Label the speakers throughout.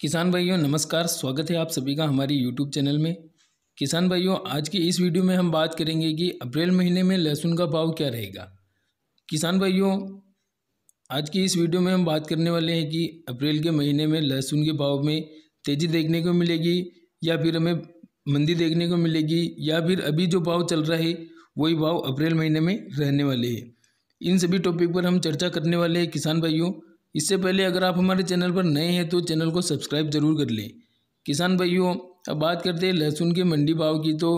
Speaker 1: किसान भाइयों नमस्कार स्वागत है आप सभी का हमारी यूट्यूब चैनल में किसान भाइयों आज की इस वीडियो में हम बात करेंगे कि अप्रैल महीने में लहसुन का भाव क्या रहेगा किसान भाइयों आज की इस वीडियो में हम बात करने वाले हैं कि अप्रैल के महीने में लहसुन के भाव में तेज़ी देखने को मिलेगी या फिर हमें मंदी देखने को मिलेगी या फिर अभी जो भाव चल रहा है वही भाव अप्रैल महीने में रहने वाले हैं इन सभी टॉपिक पर हम चर्चा करने वाले हैं किसान भाइयों इससे पहले अगर आप हमारे चैनल पर नए हैं तो चैनल को सब्सक्राइब जरूर कर लें किसान भाइयों अब बात करते हैं लहसुन के मंडी भाव की तो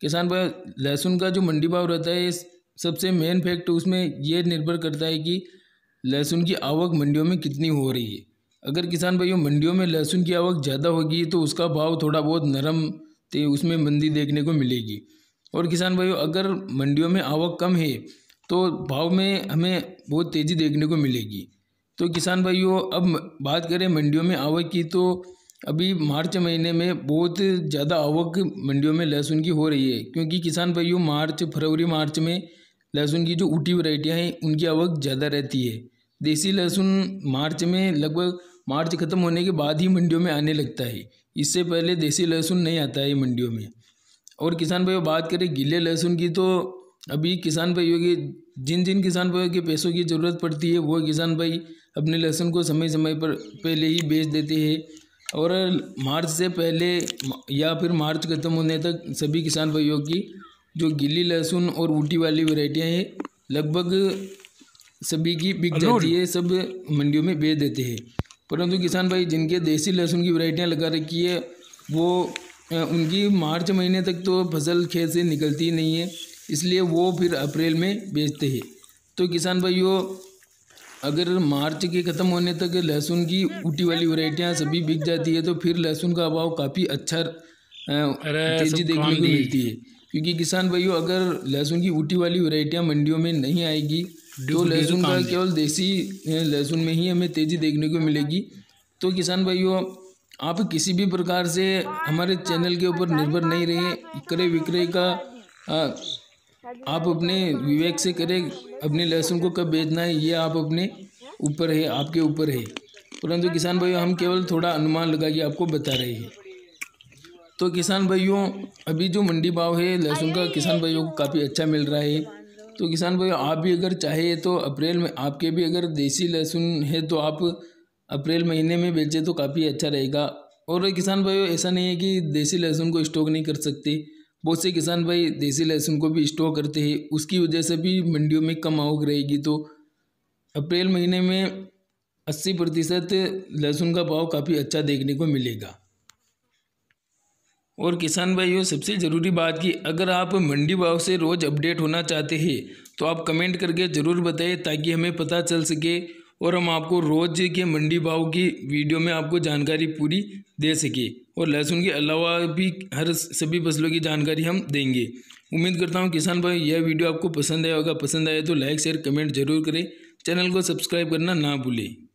Speaker 1: किसान भाई लहसुन का जो मंडी भाव रहता है सबसे मेन फैक्ट उसमें यह निर्भर करता है कि लहसुन की आवक मंडियों में कितनी हो रही है अगर किसान भाइयों मंडियों में लहसुन की आवक ज़्यादा होगी तो उसका भाव थोड़ा बहुत नरम थे उसमें मंदी देखने को मिलेगी और किसान भाइयों अगर मंडियों में आवक कम है तो भाव में हमें बहुत तेज़ी देखने को मिलेगी तो किसान भाइयों अब बात करें मंडियों में आवक की तो अभी मार्च महीने में बहुत ज़्यादा आवक मंडियों में लहसुन की हो रही है क्योंकि किसान भाइयों मार्च फरवरी मार्च में लहसुन की जो ऊटी वरायटियाँ हैं उनकी आवक ज़्यादा रहती है देसी लहसुन मार्च में लगभग मार्च ख़त्म होने के बाद ही मंडियों में आने लगता है इससे पहले देसी लहसुन नहीं आता है मंडियों में और किसान भाइयों बात करें गीले लहसुन की तो अभी किसान भाइयों की जिन जिन किसान भाइयों के पैसों की ज़रूरत पड़ती है वो किसान भाई अपने लहसुन को समय समय पर पहले ही बेच देते हैं और मार्च से पहले या फिर मार्च खत्म होने तक सभी किसान भाइयों की जो गिल्ली लहसुन और ऊटी वाली वैरायटियाँ हैं लगभग सभी की बिक जाती है सब मंडियों में बेच देते हैं परंतु किसान भाई जिनके देसी लहसुन की वरायटियाँ लगा रखी है वो उनकी मार्च महीने तक तो फसल खेत से निकलती नहीं है इसलिए वो फिर अप्रैल में बेचते हैं तो किसान भाइयों अगर मार्च के ख़त्म होने तक लहसुन की ऊटी वाली वरायटियाँ सभी बिक जाती है तो फिर लहसुन का अभाव काफ़ी अच्छा तेजी देखने को मिलती है क्योंकि किसान भाइयों अगर लहसुन की ऊटी वाली वरायटियाँ मंडियों में नहीं आएगी तो लहसुन का केवल देसी लहसुन में ही हमें तेज़ी देखने को मिलेगी तो किसान भाइयों आप किसी भी प्रकार से हमारे चैनल के ऊपर निर्भर नहीं रहें क्रय विक्रय का आप अपने विवेक से करें अपने लहसुन को कब बेचना है ये आप अपने ऊपर है आपके ऊपर है परंतु किसान भाइयों हम केवल थोड़ा अनुमान लगा के आपको बता रहे हैं तो किसान भाइयों अभी जो मंडी भाव है लहसुन का किसान भाइयों को काफ़ी अच्छा मिल रहा है तो किसान भाइयों आप भी अगर चाहे तो अप्रैल में आपके भी अगर देसी लहसुन है तो आप अप्रैल महीने में बेचें तो काफ़ी अच्छा रहेगा और किसान भाइयों ऐसा नहीं है कि देसी लहसुन को स्टॉक नहीं कर सकते बहुत से किसान भाई देसी लहसुन को भी स्टोर करते हैं उसकी वजह से भी मंडियों में कम आवक रहेगी तो अप्रैल महीने में अस्सी प्रतिशत लहसुन का भाव काफ़ी अच्छा देखने को मिलेगा और किसान भाइयों सबसे ज़रूरी बात कि अगर आप मंडी भाव से रोज़ अपडेट होना चाहते हैं तो आप कमेंट करके ज़रूर बताएं ताकि हमें पता चल सके और हम आपको रोज़ के मंडी भाव की वीडियो में आपको जानकारी पूरी दे सके और लहसुन के अलावा भी हर सभी फसलों की जानकारी हम देंगे उम्मीद करता हूँ किसान भाई यह वीडियो आपको पसंद आया होगा पसंद आए तो लाइक शेयर कमेंट जरूर करें चैनल को सब्सक्राइब करना ना भूलें